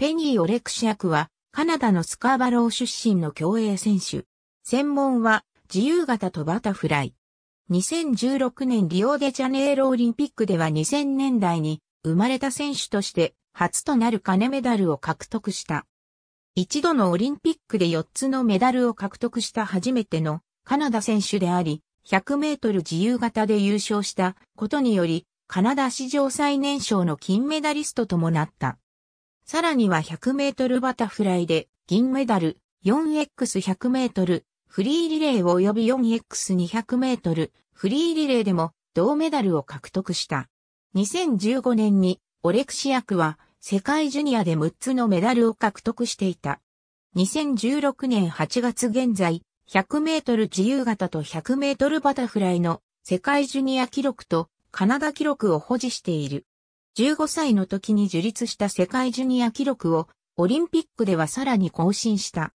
ペニー・オレクシャクは、カナダのスカーバロー出身の競泳選手。専門は、自由形とバタフライ。2016年リオデジャネイロオリンピックでは2000年代に生まれた選手として初となる金メダルを獲得した。一度のオリンピックで4つのメダルを獲得した初めてのカナダ選手であり、100メートル自由形で優勝したことにより、カナダ史上最年少の金メダリストともなった。さらには100メートルバタフライで銀メダル、4x100 メートル、フリーリレー及び 4x200 メートル、フリーリレーでも銅メダルを獲得した。2015年にオレクシアクは世界ジュニアで6つのメダルを獲得していた。2016年8月現在、100メートル自由形と100メートルバタフライの世界ジュニア記録とカナダ記録を保持している。15歳の時に樹立した世界ジュニア記録をオリンピックではさらに更新した。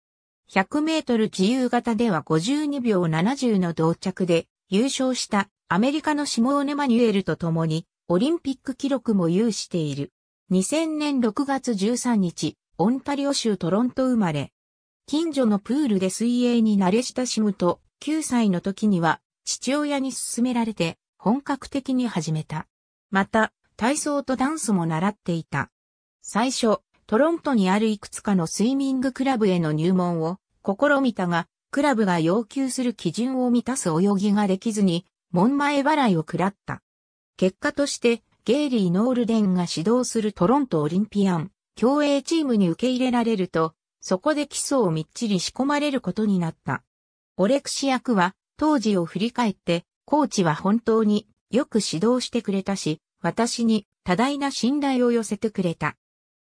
100メートル自由形では52秒70の同着で優勝したアメリカのシモーネ・マニュエルと共にオリンピック記録も有している。2000年6月13日、オンタリオ州トロント生まれ。近所のプールで水泳に慣れ親しむと、9歳の時には父親に勧められて本格的に始めた。また、体操とダンスも習っていた。最初、トロントにあるいくつかのスイミングクラブへの入門を試みたが、クラブが要求する基準を満たす泳ぎができずに、門前払いを食らった。結果として、ゲイリー・ノールデンが指導するトロントオリンピアン、競泳チームに受け入れられると、そこで基礎をみっちり仕込まれることになった。オレクシ役は、当時を振り返って、コーチは本当によく指導してくれたし、私に多大な信頼を寄せてくれた。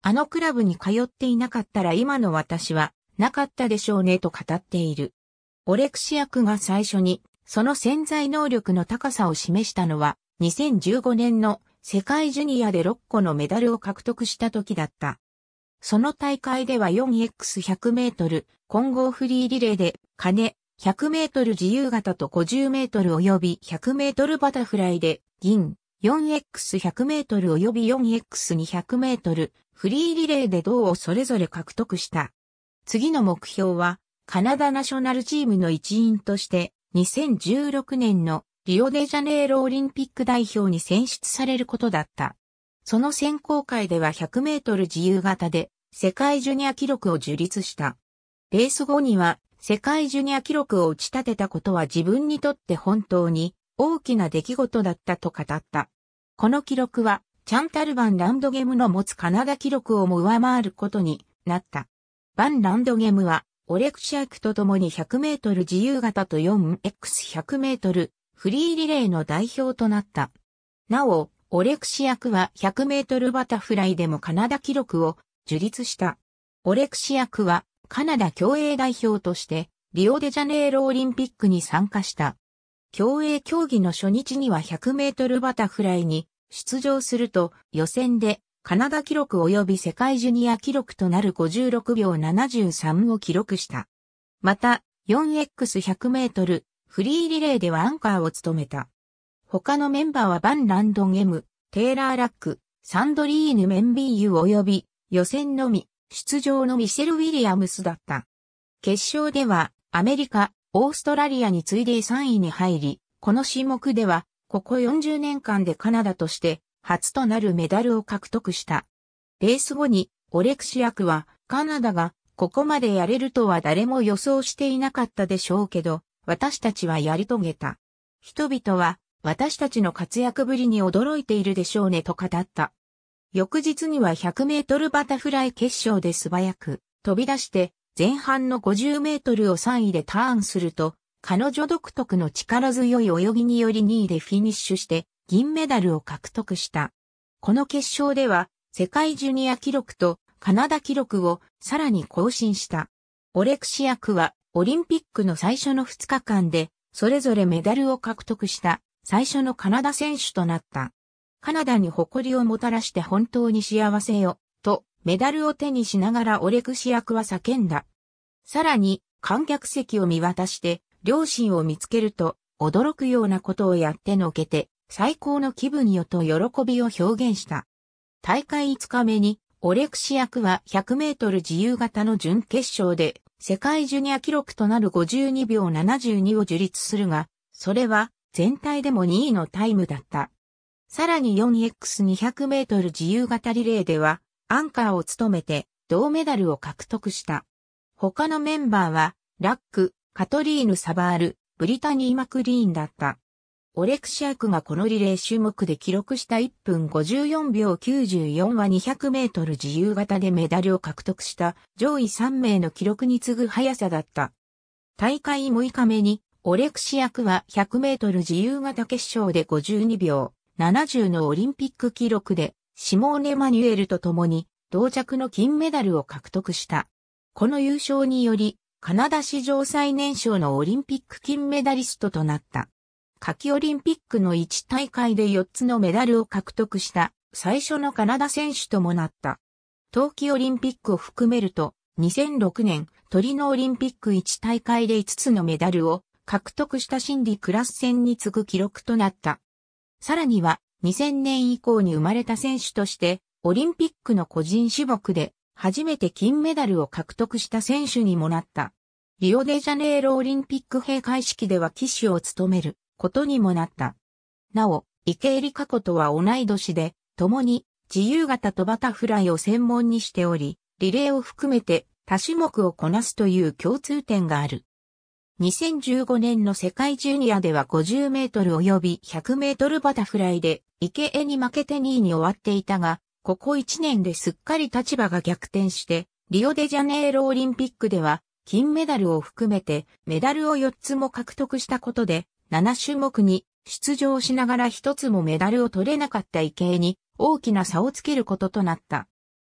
あのクラブに通っていなかったら今の私はなかったでしょうねと語っている。オレクシアクが最初にその潜在能力の高さを示したのは2015年の世界ジュニアで6個のメダルを獲得した時だった。その大会では 4x100 メートル混合フリーリレーで金100メートル自由形と50メートル及び100メートルバタフライで銀、4x100m 及び 4x200m フリーリレーで銅をそれぞれ獲得した。次の目標は、カナダナショナルチームの一員として、2016年のリオデジャネイロオリンピック代表に選出されることだった。その選考会では100メートル自由形で世界ジュニア記録を樹立した。レース後には世界ジュニア記録を打ち立てたことは自分にとって本当に大きな出来事だったと語った。この記録は、チャンタル・バン・ランドゲムの持つカナダ記録をも上回ることになった。バン・ランドゲムは、オレクシアクと共に100メートル自由形と 4x100 メートルフリーリレーの代表となった。なお、オレクシアクは100メートルバタフライでもカナダ記録を樹立した。オレクシアクはカナダ競泳代表としてリオデジャネイロオリンピックに参加した。競泳競技の初日には100メートルバタフライに出場すると予選でカナダ記録及び世界ジュニア記録となる56秒73を記録した。また、4x100 メートルフリーリレーではアンカーを務めた。他のメンバーはバン・ランドン・エム、テイラー・ラック、サンドリーヌ・メンビーユ及び予選のみ、出場のミシェル・ウィリアムスだった。決勝ではアメリカ、オーストラリアに次いで3位に入り、この種目ではここ40年間でカナダとして初となるメダルを獲得した。レース後にオレクシアクはカナダがここまでやれるとは誰も予想していなかったでしょうけど、私たちはやり遂げた。人々は私たちの活躍ぶりに驚いているでしょうねと語った。翌日には100メートルバタフライ決勝で素早く飛び出して前半の50メートルを3位でターンすると彼女独特の力強い泳ぎにより2位でフィニッシュして銀メダルを獲得した。この決勝では世界ジュニア記録とカナダ記録をさらに更新した。オレクシアクはオリンピックの最初の2日間でそれぞれメダルを獲得した最初のカナダ選手となった。カナダに誇りをもたらして本当に幸せよ、とメダルを手にしながらオレクシアクは叫んだ。さらに観客席を見渡して両親を見つけると、驚くようなことをやってのけて、最高の気分よと喜びを表現した。大会5日目に、オレクシ役は100メートル自由形の準決勝で、世界ジュニア記録となる52秒72を樹立するが、それは全体でも2位のタイムだった。さらに 4x200 メートル自由形リレーでは、アンカーを務めて銅メダルを獲得した。他のメンバーは、ラック、カトリーヌ・サバール、ブリタニー・マクリーンだった。オレクシアクがこのリレー種目で記録した1分54秒94は200メートル自由形でメダルを獲得した上位3名の記録に次ぐ速さだった。大会6日目にオレクシアクは100メートル自由形決勝で52秒70のオリンピック記録でシモーネ・マニュエルと共に同着の金メダルを獲得した。この優勝によりカナダ史上最年少のオリンピック金メダリストとなった。夏季オリンピックの1大会で4つのメダルを獲得した最初のカナダ選手ともなった。冬季オリンピックを含めると2006年トリノオリンピック1大会で5つのメダルを獲得したシンディ・クラス戦に次ぐ記録となった。さらには2000年以降に生まれた選手としてオリンピックの個人種目で初めて金メダルを獲得した選手にもなった。リオデジャネイロオリンピック閉会式では騎手を務めることにもなった。なお、池江璃花子とは同い年で、共に自由形とバタフライを専門にしており、リレーを含めて多種目をこなすという共通点がある。2015年の世界ジュニアでは50メートル及び100メートルバタフライで池江に負けて2位に終わっていたが、ここ1年ですっかり立場が逆転して、リオデジャネイロオリンピックでは、金メダルを含めてメダルを4つも獲得したことで、7種目に出場しながら1つもメダルを取れなかった池江に大きな差をつけることとなった。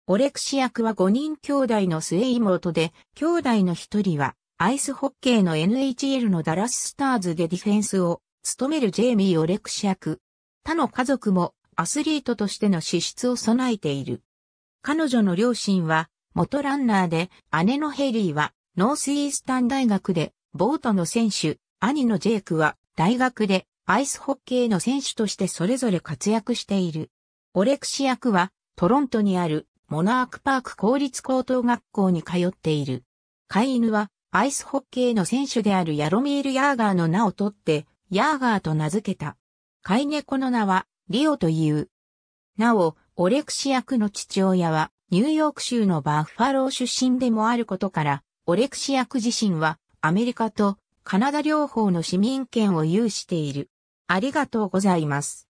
オレクシ役は5人兄弟の末妹で、兄弟の1人はアイスホッケーの NHL のダラススターズでディフェンスを務めるジェイミー・オレクシク。他の家族もアスリートとしての資質を備えている。彼女の両親は元ランナーで、姉のヘリーはノースイースタン大学でボートの選手、兄のジェイクは大学でアイスホッケーの選手としてそれぞれ活躍している。オレクシアクはトロントにあるモナークパーク公立高等学校に通っている。飼い犬はアイスホッケーの選手であるヤロミール・ヤーガーの名を取って、ヤーガーと名付けた。飼い猫の名はリオという。なお、オレクシ役の父親は、ニューヨーク州のバッファロー出身でもあることから、オレクシ役自身は、アメリカとカナダ両方の市民権を有している。ありがとうございます。